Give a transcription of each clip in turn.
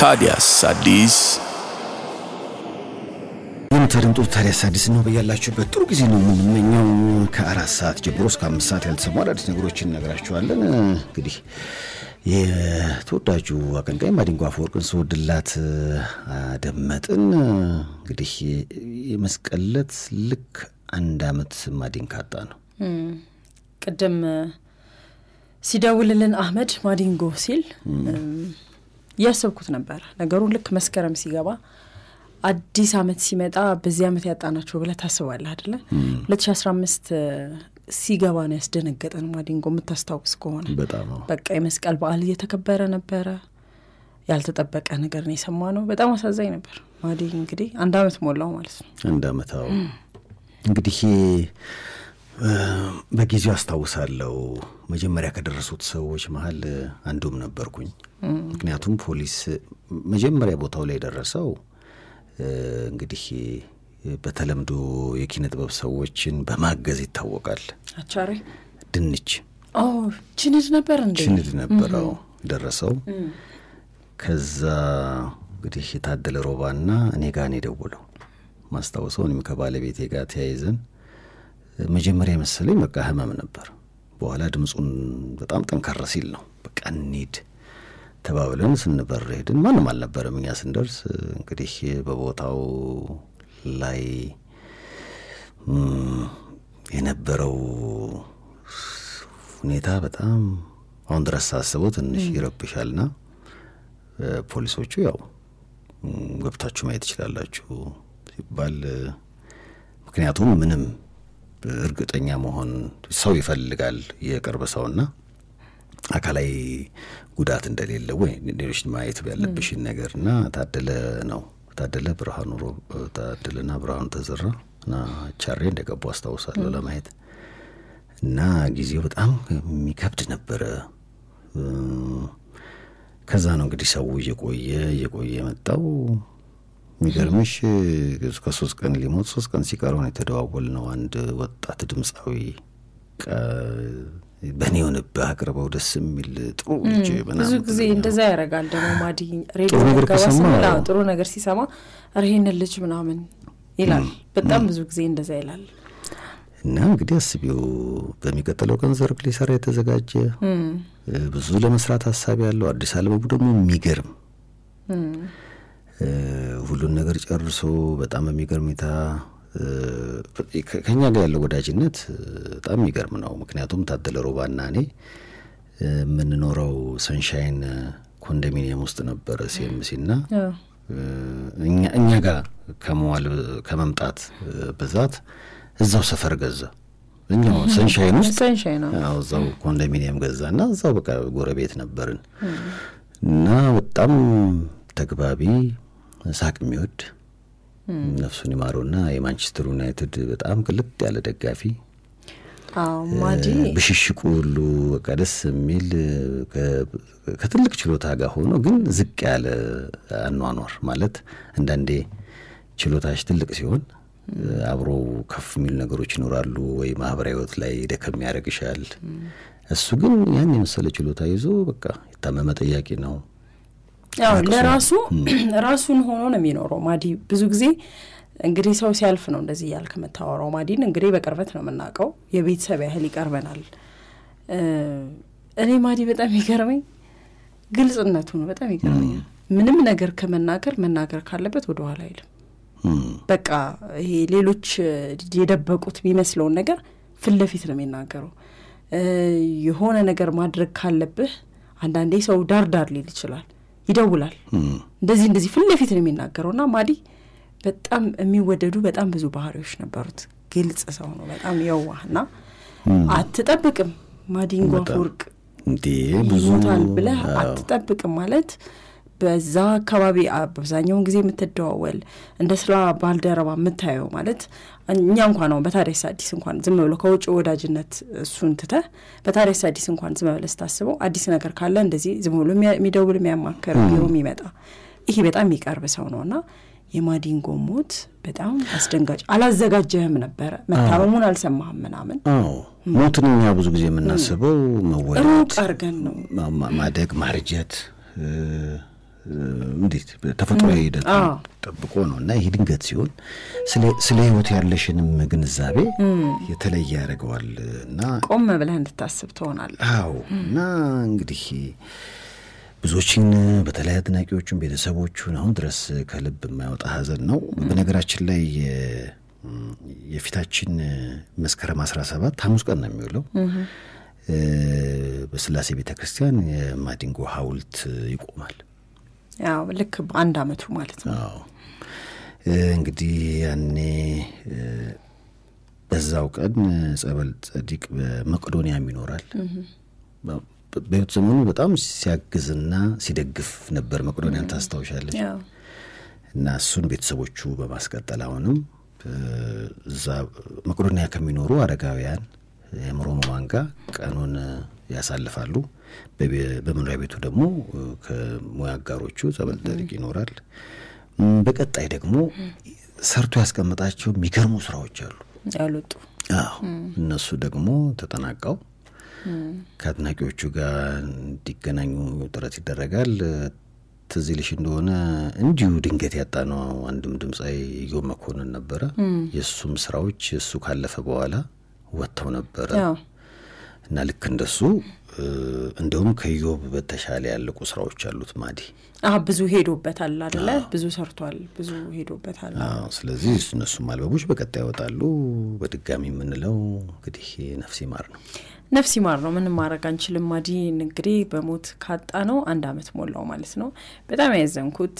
ታዲያስ አዲስ ተደምጦ ታዲያስ አዲስ ነው። በያላችሁበት ጥሩ ጊዜ ነው የምንመኘው። ከአራት ሰዓት ጀምሮ እስከ አምስት ሰዓት ያልተሰሙ አዳዲስ ነገሮችን እነግራችኋለን። እንግዲህ የተወዳጁ አቀንቃኝ ማዲንጎ አፈወርቅን ስወድላት አደመጥን። እንግዲህ የመስቀል ልክ አንድ አመት ማዲን ካጣ ነው። ቅድም ሲደውልልን አህመድ ማዲንጎ ሲል እያሰብኩት ነበረ ነገሩን ልክ መስከረም ሲገባ አዲስ አመት ሲመጣ በዚህ አመት ያጣናቸው ብለህ ታስባለህ አይደለ? ሁለት ሺ አስራ አምስት ሲገባ ነው ያስደነገጠን ማዲንጎ። የምታስታውስ ከሆነ በቃ የመስቀል በዓል እየተከበረ ነበረ። ያልተጠበቀ ነገር ነው የሰማ ነው። በጣም አሳዛኝ ነበር። ማዲ እንግዲህ አንድ አመት ሞላው ማለት ነው። አንድ አመት እንግዲህ በጊዜው አስታውሳለሁ። መጀመሪያ ከደረሱት ሰዎች መሀል አንዱም ነበርኩኝ። ምክንያቱም ፖሊስ መጀመሪያ ቦታው ላይ የደረሰው እንግዲህ በተለምዶ የኪነ ጥበብ ሰዎችን በማገዝ ይታወቃል። አቻሬ ድንች ችንድ ነበር እንዴ? ችንድ ነበረው ደረሰው። ከዛ እንግዲህ የታደለ ሮባና እኔ ጋር ነው የደወለው ማስታውሰው። እኔም ከባለቤቴ ጋር ተያይዘን መጀመሪያ የመሰለኝ በቃ ህመም ነበር። በኋላ ድምፁን በጣም ጠንከር ሲል ነው በቃ እንሂድ ተባብለን ስንበር ሄድን። ማንም አልነበረም። እኛ ስንደርስ እንግዲህ በቦታው ላይ የነበረው ሁኔታ በጣም አሁን ድረስ ሳስበው ትንሽ ና ፖሊሶቹ ያው ገብታችሁ ማየት ትችላላችሁ ሲባል ምክንያቱም ምንም እርግጠኛ መሆን ሰው ይፈልጋል የቅርብ ሰውና አካላዊ ጉዳት እንደሌለ ወይ ሌሎች ማየት ያለብሽን ነገር እና ታደለ ነው ታደለ ብርሃኑ ታደለና ብርሃኑ ተዘራ እና ቻሬ እንደገቡ አስታውሳለሁ ለማየት እና ጊዜው በጣም የሚከብድ ነበረ። ከዛ ነው እንግዲህ ሰው እየቆየ እየቆየ የመጣው የሚገርምሽ ሶስት ቀን ሊሞት ሶስት ቀን ሲቀረው የተደዋወል ነው አንድ ወጣት ድምፃዊ በእኔ የሆነብህ አቅርበው ደስ የሚል ጥሩ ልጅ ብዙ ጊዜ እንደዛ ያደርጋል። ደግሞ ማዲ ጥሩ ነገር ሲሰማ ርሄን ልጅ ምናምን ይላል። በጣም ብዙ ጊዜ እንደዛ ይላል። እና እንግዲህ አስቢው በሚቀጥለው ቀን ዘርግ ሊሰራ የተዘጋጀ ብዙ ለመስራት ሀሳብ ያለው አዲስ አበባው ደግሞ የሚገርም ሁሉን ነገር ጨርሶ በጣም በሚገርም ሁኔታ ከኛ ጋር ያለው ወዳጅነት በጣም የሚገርም ነው። ምክንያቱም ታደለ ሮባና እኔ የምንኖረው ሰንሻይን ኮንዶሚኒየም ውስጥ ነበረ ሲኤምሲ እኛ ጋር ከመዋል ከመምጣት ብዛት እዛው ሰፈር ገዛ እኛው ሰንሻይን ውስጥ እዛው ኮንዶሚኒየም ገዛ እና እዛው በቃ ጎረቤት ነበርን እና በጣም ተግባቢ ሳቅ የሚወድ ነፍሱን ይማረውና የማንቸስተር ዩናይትድ በጣም ቅልጥ ያለ ደጋፊ ብሽሽቁ ሁሉ በቃ ደስ የሚል ከትልቅ ችሎታ ጋር ሆኖ ግን ዝቅ ያለ አኗኗር ማለት አንዳንዴ ችሎታሽ ትልቅ ሲሆን አብሮ ከፍ የሚሉ ነገሮች ይኖራሉ፣ ወይ ማህበራዊ ህይወት ላይ ደከም ያደርግሻል። እሱ ግን ያን የመሰለ ችሎታ ይዞ በቃ የታመመ ጠያቂ ነው። ለራሱ ራሱን ሆኖ ነው የሚኖረው። ማዲ ብዙ ጊዜ እንግዲህ ሰው ሲያልፍ ነው እንደዚህ እያልክ የምታወራው። ማዲን እንግዲህ በቅርበት ነው የምናውቀው፣ የቤተሰብ ያህል ይቀርበናል። እኔ ማዲ በጣም ይገርመኝ ግልጽነቱ ነው። በጣም ይገርመኛል። ምንም ነገር ከመናገር መናገር ካለበት ወደኋላ አይልም። በቃ ይሄ ሌሎች የደበቁት የሚመስለውን ነገር ፍለፊት ነው የሚናገረው። የሆነ ነገር ማድረግ ካለብህ አንዳንዴ ሰው ዳር ዳር ሊል ይችላል ይደውላል። እንደዚህ እንደዚህ ፊት ለፊት ነው የሚናገረው እና ማዲ በጣም የሚወደዱ በጣም ብዙ ባህሪዎች ነበሩት። ግልጽ ሰው ነው። በጣም የዋህ የዋህና አትጠብቅም ማዲንጎ አፈወርቅ ይሞታል ብለህ አትጠብቅም ማለት በዛ አካባቢ አብዛኛውን ጊዜ የምትደዋወል እንደ ስራ ባልደረባ የምታየው ማለት እኛ እንኳን አሁን በታዲያስ አዲስ እንኳን ዝም ብሎ ከውጭ ወዳጅነት እሱን ትተ በታዲያስ አዲስ እንኳን ዝም ብለህ ስታስበው አዲስ ነገር ካለ እንደዚህ ዝም ብሎ የሚደውል የሚያማክር ቢሮ የሚመጣ ይሄ በጣም የሚቀርብ ሰው ነው እና የማዲንጎ ሞት በጣም አስደንጋጭ አላዘጋጀህም ነበረ መታመሙን አልሰማህም ምናምን ሞትን እኛ ብዙ ጊዜ የምናስበው መወ ሩቅ አርገን ነው ማደግ ማርጀት እንዴት ተፈጥሮ ሂደት ጠብቆ ነው እና ይሄ ድንገት ሲሆን ስለ ህይወት ያለሽንም ግንዛቤ የተለየ ያደርገዋል እና ቆም ብለህ እንድታስብ ትሆናል። አዎ እና እንግዲህ ብዙዎችን በተለይ አድናቂዎቹን ቤተሰቦቹን አሁን ድረስ ከልብ የማይወጣ ሀዘን ነው። በነገራችን ላይ የፊታችን መስከረም 17 ሐሙስ ቀን ነው የሚውለው። በስላሴ ቤተ ክርስቲያን የማዲንጎ ሐውልት ይቆማል። ያው ልክ በአንድ አመቱ ማለት ነው። እንግዲህ ያኔ በዛው ቀን ጸበል ጸዲቅ በመቅዶኒያም ይኖራል። በህይወት ዘመኑ በጣም ሲያግዝና ሲደግፍ ነበር። መቅዶኒያን ታስታውሻለች። እና እሱን ቤተሰቦቹ በማስቀጠል አሁንም እዛ መቅዶኒያ ከሚኖሩ አረጋውያን የአእምሮ ህሙማን ቀኑን ያሳልፋሉ። በመኖሪያ ቤቱ ደግሞ ከሙያ አጋሮቹ ጸበል ጠሪቅ ይኖራል። በቀጣይ ደግሞ ሰርቶ ያስቀመጣቸው የሚገርሙ ስራዎች አሉ ያሉጡ። አዎ እነሱ ደግሞ ተጠናቀው ከአድናቂዎቹ ጋር እንዲገናኙ ጥረት ይደረጋል። ትዝ ይልሽ እንደሆነ እንዲሁ ድንገት ያጣነው አንድም ድምፃዊ ኢዮብ መኮንን ነበረ። የእሱም ስራዎች እሱ ካለፈ በኋላ ወጥተው ነበረ። እና ልክ እንደሱ እንደውም ከዮብ በተሻለ ያለቁ ስራዎች አሉት ማዲ ብዙ ሄዶበታል አለ ብዙ ሰርቷል ብዙ ሄዶበታል ስለዚህ እነሱም አልበቦች በቀጣይ ይወጣሉ በድጋሚ የምንለው እንግዲህ ነፍስ ማር ነው ነፍስ ይማር ነው ምንም ማድረግ አንችልም ማዲ እንግዲህ በሞት ካጣ ነው አንድ አመት ሞላው ማለት ነው በጣም ያዘንኩት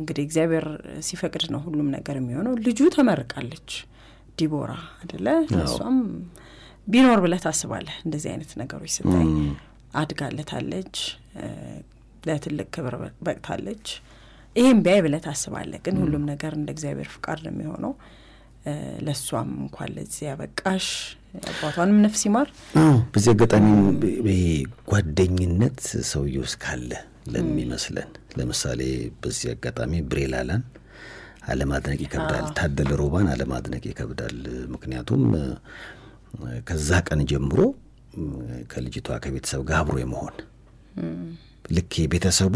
እንግዲህ እግዚአብሔር ሲፈቅድ ነው ሁሉም ነገር የሚሆነው ልጁ ተመርቃለች ዲቦራ አደለ እሷም ቢኖር ብለህ ታስባለህ። እንደዚህ አይነት ነገሮች ስታይ አድጋለታለች፣ ለትልቅ ክብር በቅታለች፣ ይህም ቢያይ ብለህ ታስባለህ። ግን ሁሉም ነገር እንደ እግዚአብሔር ፍቃድ ነው የሚሆነው። ለእሷም እንኳን ለዚህ ያበቃሽ አባቷንም ነፍስ ይማር። በዚህ አጋጣሚ ጓደኝነት ሰውዬው እስካለ ለሚመስለን ለምሳሌ በዚህ አጋጣሚ ብሬላላን አለማድነቅ ይከብዳል። ታደለ ሮባን አለማድነቅ ይከብዳል። ምክንያቱም ከዛ ቀን ጀምሮ ከልጅቷ ከቤተሰብ ጋር አብሮ የመሆን ልክ ቤተሰቡ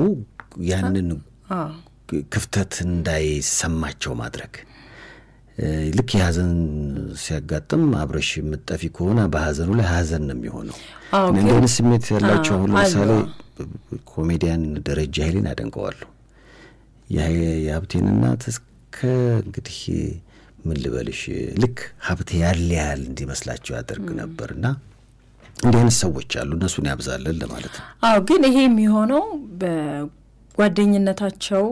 ያንን ክፍተት እንዳይሰማቸው ማድረግ ልክ የሀዘን ሲያጋጥም አብረሽ የምጠፊ ከሆነ በሀዘኑ ላይ ሀዘን ነው የሚሆነው። እንደን ስሜት ያላቸው አሁን ለምሳሌ ኮሜዲያን ደረጃ ኃይሌን አደንቀዋለሁ። የሀብቴን እናት እስከ እንግዲህ ምን ልበልሽ ልክ ሀብት ያለ ያህል እንዲመስላቸው ያደርግ ነበር እና እንዲህ አይነት ሰዎች አሉ። እነሱን ያብዛለን ለማለት ነው። አዎ፣ ግን ይሄ የሚሆነው በጓደኝነታቸው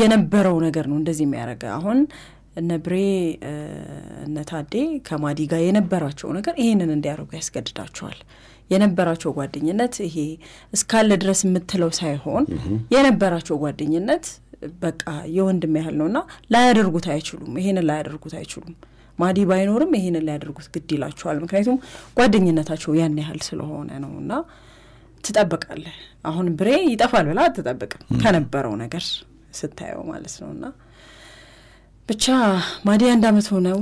የነበረው ነገር ነው እንደዚህ የሚያደርገ አሁን እነ ብሬ እነ ታዴ ከማዲ ጋር የነበራቸው ነገር ይህንን እንዲያደርጉ ያስገድዳቸዋል። የነበራቸው ጓደኝነት ይሄ እስካለ ድረስ የምትለው ሳይሆን የነበራቸው ጓደኝነት በቃ የወንድም ያህል ነው እና ላያደርጉት አይችሉም። ይሄንን ላያደርጉት አይችሉም። ማዲ ባይኖርም ይሄንን ላያደርጉት ግድ ይላቸዋል። ምክንያቱም ጓደኝነታቸው ያን ያህል ስለሆነ ነው እና ትጠብቃለህ። አሁን ብሬ ይጠፋል ብላ አትጠብቅም ከነበረው ነገር ስታየው ማለት ነው እና ብቻ ማዲ አንድ አመት ሆነው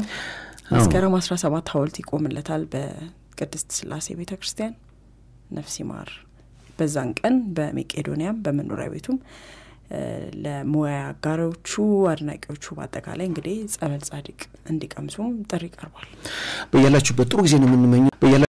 መስከረም አስራ ሰባት ሀውልት ይቆምለታል በቅድስት ስላሴ ቤተ ክርስቲያን ነፍስ ይማር። በዛን ቀን በሜቄዶንያም በመኖሪያ ቤቱም ለሙያ አጋሮቹ፣ አድናቂዎቹ በአጠቃላይ እንግዲህ ጸበል ጻድቅ እንዲቀምሱም ጥሪ ቀርቧል። በያላችሁበት ጥሩ ጊዜ ነው የምንመኘው።